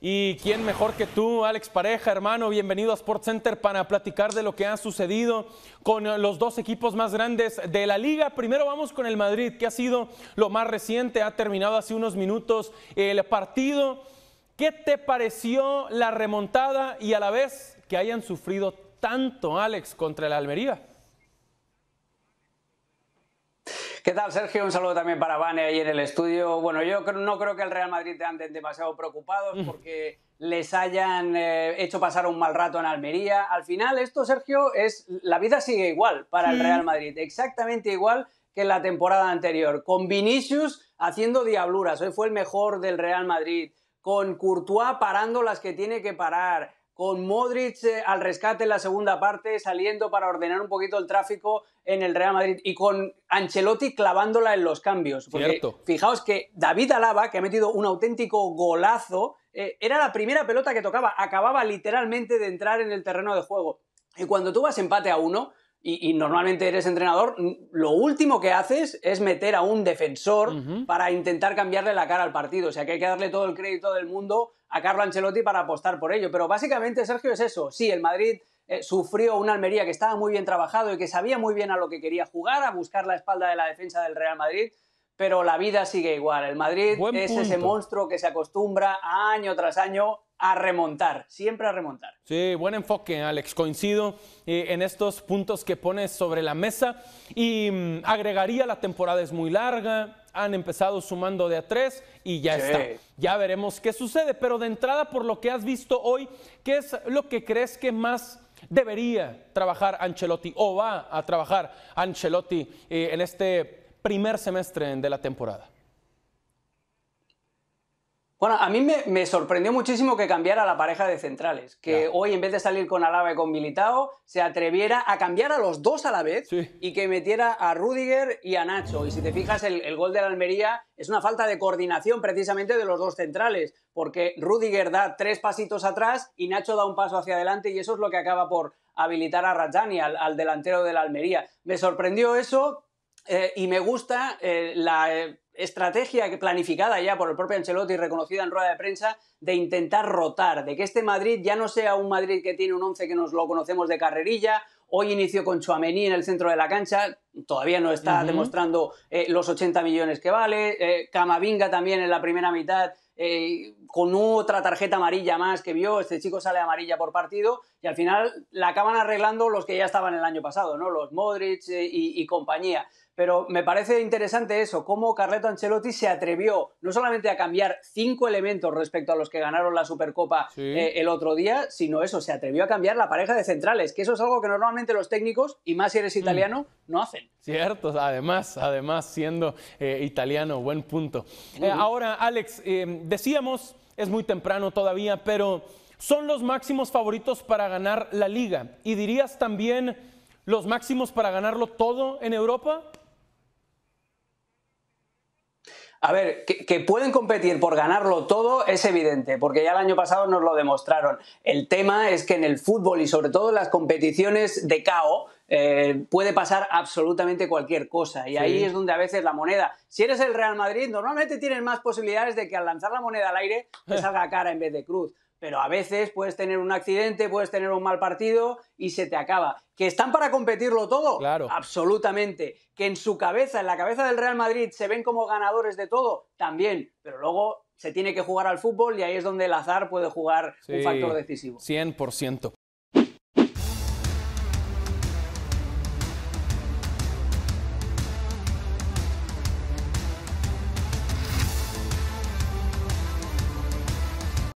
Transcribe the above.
Y quién mejor que tú, Alex Pareja, hermano, bienvenido a Sports Center para platicar de lo que ha sucedido con los dos equipos más grandes de la liga. Primero vamos con el Madrid, que ha sido lo más reciente, ha terminado hace unos minutos el partido. ¿Qué te pareció la remontada y a la vez que hayan sufrido tanto, Alex, contra el Almería? ¿Qué tal, Sergio? Un saludo también para Vane ahí en el estudio. Bueno, yo no creo que el Real Madrid te anden demasiado preocupados mm. porque les hayan eh, hecho pasar un mal rato en Almería. Al final, esto, Sergio, es la vida sigue igual para el Real Madrid, exactamente igual que la temporada anterior, con Vinicius haciendo diabluras. Hoy fue el mejor del Real Madrid, con Courtois parando las que tiene que parar con Modric eh, al rescate en la segunda parte, saliendo para ordenar un poquito el tráfico en el Real Madrid y con Ancelotti clavándola en los cambios. fijaos que David Alaba, que ha metido un auténtico golazo, eh, era la primera pelota que tocaba, acababa literalmente de entrar en el terreno de juego. Y cuando tú vas empate a uno, y, normalmente eres entrenador, lo último que haces es meter a un defensor para intentar cambiarle la cara al partido. O sea que hay que darle todo el crédito del mundo a Carlo Ancelotti para apostar por ello. Pero básicamente, Sergio, es eso. Sí, el Madrid eh, sufrió una Almería que estaba muy bien trabajado y que sabía muy bien a lo que quería jugar, a buscar la espalda de la defensa del Real Madrid. Pero la vida sigue igual. El Madrid es ese monstruo que se acostumbra año tras año a remontar, siempre a remontar. Sí, buen enfoque, Alex. Coincido eh, en estos puntos que pones sobre la mesa y mm, agregaría la temporada es muy larga. Han empezado sumando de a tres y ya está. Ya veremos qué sucede. Pero de entrada, por lo que has visto hoy, ¿qué es lo que crees que más debería trabajar Ancelotti o va a trabajar Ancelotti eh, en este primer semestre de la temporada? Bueno, a mí me, sorprendió muchísimo que cambiara la pareja de centrales, que hoy en vez de salir con Alaba y con Militao, se atreviera a cambiar a los dos a la vez y que metiera a Rudiger y a Nacho. Y si te fijas, el, gol de la Almería es una falta de coordinación precisamente de los dos centrales, porque Rudiger da tres pasitos atrás y Nacho da un paso hacia adelante y eso es lo que acaba por habilitar a Rajani, al, al delantero de la Almería. Me sorprendió eso, eh, y me gusta eh, la eh, estrategia planificada ya por el propio Ancelotti, reconocida en rueda de prensa, de intentar rotar, de que este Madrid ya no sea un Madrid que tiene un once que nos lo conocemos de carrerilla, hoy inició con Chuamení en el centro de la cancha, todavía no está demostrando eh, los 80 millones que vale. Eh, Camavinga también en la primera mitad, eh, con otra tarjeta amarilla más que vio, este chico sale amarilla por partido y al final la acaban arreglando los que ya estaban el año pasado, ¿no? los Modric y, compañía. Pero me parece interesante eso, cómo Carleto Ancelotti se atrevió no solamente a cambiar cinco elementos respecto a los que ganaron la Supercopa el otro día, sino eso, se atrevió a cambiar la pareja de centrales, que eso es algo que normalmente los técnicos, y más si eres mm. italiano, no hacen. Cierto, además, además siendo eh, italiano, buen punto. Eh, ahora, Alex, eh, decíamos, es muy temprano todavía, pero son los máximos favoritos para ganar la liga. ¿Y dirías también los máximos para ganarlo todo en Europa? A ver, que, pueden competir por ganarlo todo es evidente, porque ya el año pasado nos lo demostraron. El tema es que en el fútbol y sobre todo en las competiciones de caos, eh, puede pasar absolutamente cualquier cosa. Y ahí es donde a veces la moneda, si eres el Real Madrid, normalmente tienes más posibilidades de que al lanzar la moneda al aire te eh. salga cara en vez de cruz. Pero a veces puedes tener un accidente, puedes tener un mal partido y se te acaba. ¿Que están para competirlo todo? Claro. Absolutamente. ¿Que en su cabeza, en la cabeza del Real Madrid, se ven como ganadores de todo? También. Pero luego se tiene que jugar al fútbol y ahí es donde el azar puede jugar un factor decisivo. 100%.